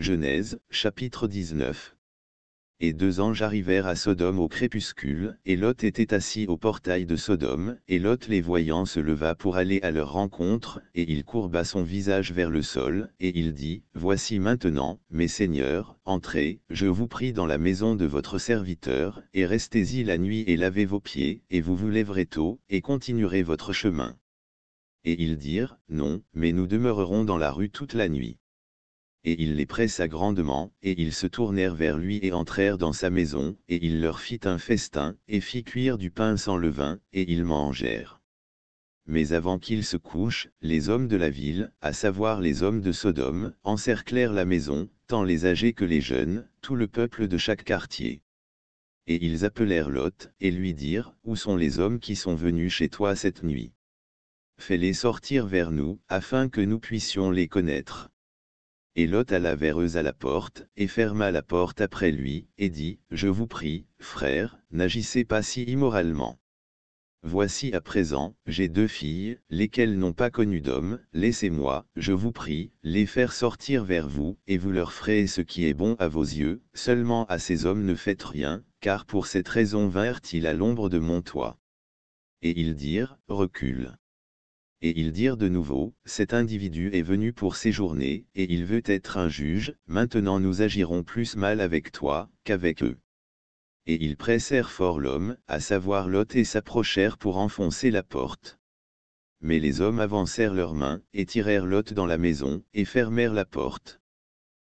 Genèse, chapitre 19. Et deux anges arrivèrent à Sodome au crépuscule, et Lot était assis au portail de Sodome, et Lot les voyant se leva pour aller à leur rencontre, et il courba son visage vers le sol, et il dit, Voici maintenant, mes seigneurs, entrez, je vous prie dans la maison de votre serviteur, et restez-y la nuit et lavez vos pieds, et vous vous lèverez tôt, et continuerez votre chemin. Et ils dirent, Non, mais nous demeurerons dans la rue toute la nuit et il les pressa grandement, et ils se tournèrent vers lui et entrèrent dans sa maison, et il leur fit un festin, et fit cuire du pain sans levain, et ils mangèrent. Mais avant qu'ils se couchent, les hommes de la ville, à savoir les hommes de Sodome, encerclèrent la maison, tant les âgés que les jeunes, tout le peuple de chaque quartier. Et ils appelèrent Lot, et lui dirent, Où sont les hommes qui sont venus chez toi cette nuit Fais-les sortir vers nous, afin que nous puissions les connaître. Et Lot alla vers eux à la porte, et ferma la porte après lui, et dit, Je vous prie, frères, n'agissez pas si immoralement. Voici à présent, j'ai deux filles, lesquelles n'ont pas connu d'homme, laissez-moi, je vous prie, les faire sortir vers vous, et vous leur ferez ce qui est bon à vos yeux, seulement à ces hommes ne faites rien, car pour cette raison vinrent-ils à l'ombre de mon toit. Et ils dirent, recule et ils dirent de nouveau, cet individu est venu pour séjourner, et il veut être un juge, maintenant nous agirons plus mal avec toi, qu'avec eux. Et ils pressèrent fort l'homme, à savoir Lot et s'approchèrent pour enfoncer la porte. Mais les hommes avancèrent leurs mains, et tirèrent Lot dans la maison, et fermèrent la porte.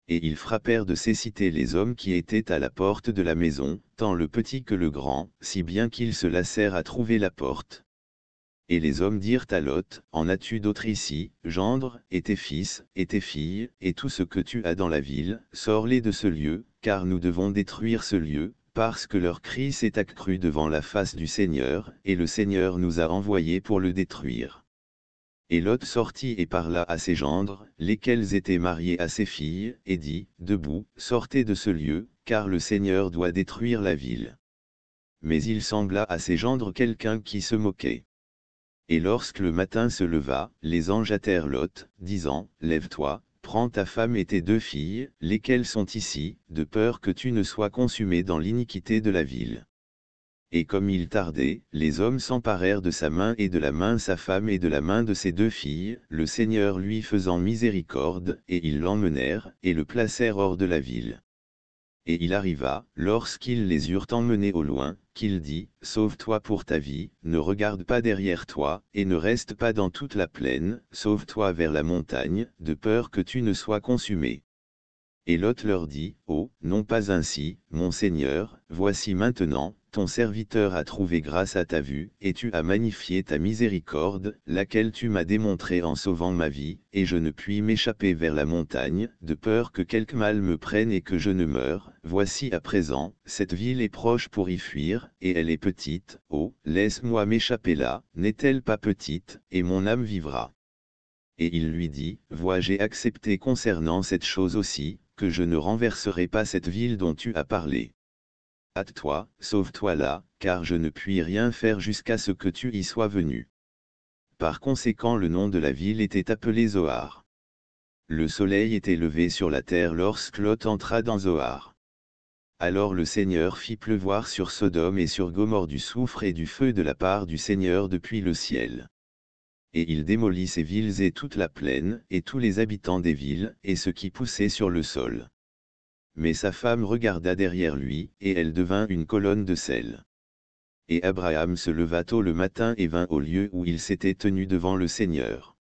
Et ils frappèrent de cécité les hommes qui étaient à la porte de la maison, tant le petit que le grand, si bien qu'ils se lassèrent à trouver la porte. Et les hommes dirent à Lot, En as-tu d'autres ici, gendre, et tes fils, et tes filles, et tout ce que tu as dans la ville, sors-les de ce lieu, car nous devons détruire ce lieu, parce que leur cri s'est accru devant la face du Seigneur, et le Seigneur nous a envoyés pour le détruire. Et Lot sortit et parla à ses gendres, lesquels étaient mariés à ses filles, et dit, Debout, sortez de ce lieu, car le Seigneur doit détruire la ville. Mais il sembla à ses gendres quelqu'un qui se moquait. Et lorsque le matin se leva, les anges atterrent Lot, disant, Lève-toi, prends ta femme et tes deux filles, lesquelles sont ici, de peur que tu ne sois consumé dans l'iniquité de la ville. Et comme il tardait, les hommes s'emparèrent de sa main et de la main sa femme et de la main de ses deux filles, le Seigneur lui faisant miséricorde, et ils l'emmenèrent, et le placèrent hors de la ville. Et il arriva, lorsqu'ils les eurent emmenés au loin, qu'il dit, Sauve-toi pour ta vie, ne regarde pas derrière toi, et ne reste pas dans toute la plaine, sauve-toi vers la montagne, de peur que tu ne sois consumé. Et Lot leur dit, Oh, non pas ainsi, mon Seigneur, voici maintenant, ton serviteur a trouvé grâce à ta vue, et tu as magnifié ta miséricorde, laquelle tu m'as démontré en sauvant ma vie, et je ne puis m'échapper vers la montagne, de peur que quelque mal me prenne et que je ne meure. Voici à présent, cette ville est proche pour y fuir, et elle est petite, oh, laisse-moi m'échapper là, n'est-elle pas petite, et mon âme vivra. Et il lui dit, Vois j'ai accepté concernant cette chose aussi, que je ne renverserai pas cette ville dont tu as parlé. Hâte-toi, sauve-toi là, car je ne puis rien faire jusqu'à ce que tu y sois venu. Par conséquent le nom de la ville était appelé Zoar. Le soleil était levé sur la terre lorsque Lot entra dans Zoar. Alors le Seigneur fit pleuvoir sur Sodome et sur Gomorre du soufre et du feu de la part du Seigneur depuis le ciel et il démolit ses villes et toute la plaine, et tous les habitants des villes, et ce qui poussait sur le sol. Mais sa femme regarda derrière lui, et elle devint une colonne de sel. Et Abraham se leva tôt le matin et vint au lieu où il s'était tenu devant le Seigneur.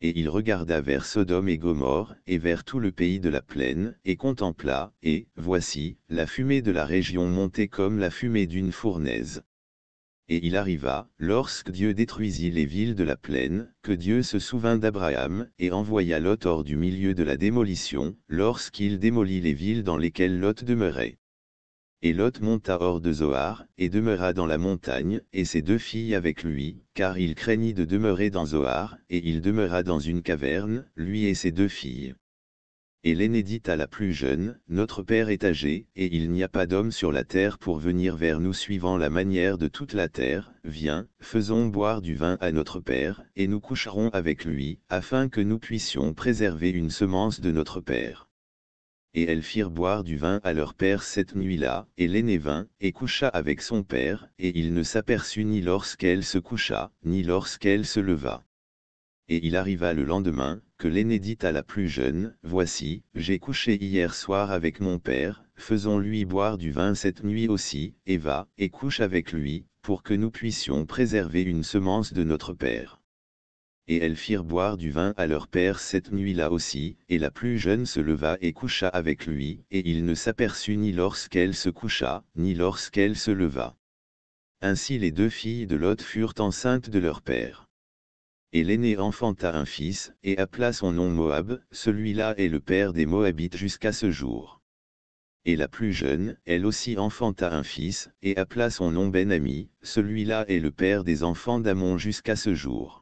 Et il regarda vers Sodome et Gomorre, et vers tout le pays de la plaine, et contempla, et, voici, la fumée de la région montait comme la fumée d'une fournaise, et il arriva, lorsque Dieu détruisit les villes de la plaine, que Dieu se souvint d'Abraham, et envoya Lot hors du milieu de la démolition, lorsqu'il démolit les villes dans lesquelles Lot demeurait. Et Lot monta hors de Zoar, et demeura dans la montagne, et ses deux filles avec lui, car il craignit de demeurer dans Zoar, et il demeura dans une caverne, lui et ses deux filles. Et l'aînée dit à la plus jeune, Notre Père est âgé, et il n'y a pas d'homme sur la terre pour venir vers nous suivant la manière de toute la terre, viens, faisons boire du vin à notre Père, et nous coucherons avec lui, afin que nous puissions préserver une semence de notre Père. Et elles firent boire du vin à leur père cette nuit-là, et l'aînée vint, et coucha avec son père, et il ne s'aperçut ni lorsqu'elle se coucha, ni lorsqu'elle se leva et il arriva le lendemain, que l'aîné dit à la plus jeune, « Voici, j'ai couché hier soir avec mon père, faisons-lui boire du vin cette nuit aussi, et va, et couche avec lui, pour que nous puissions préserver une semence de notre père. » Et elles firent boire du vin à leur père cette nuit-là aussi, et la plus jeune se leva et coucha avec lui, et il ne s'aperçut ni lorsqu'elle se coucha, ni lorsqu'elle se leva. Ainsi les deux filles de Lot furent enceintes de leur père et l'aînée enfanta un fils, et appela son nom Moab, celui-là est le père des Moabites jusqu'à ce jour. Et la plus jeune, elle aussi enfanta un fils, et appela son nom Ben-Ami, celui-là est le père des enfants d'Amon jusqu'à ce jour.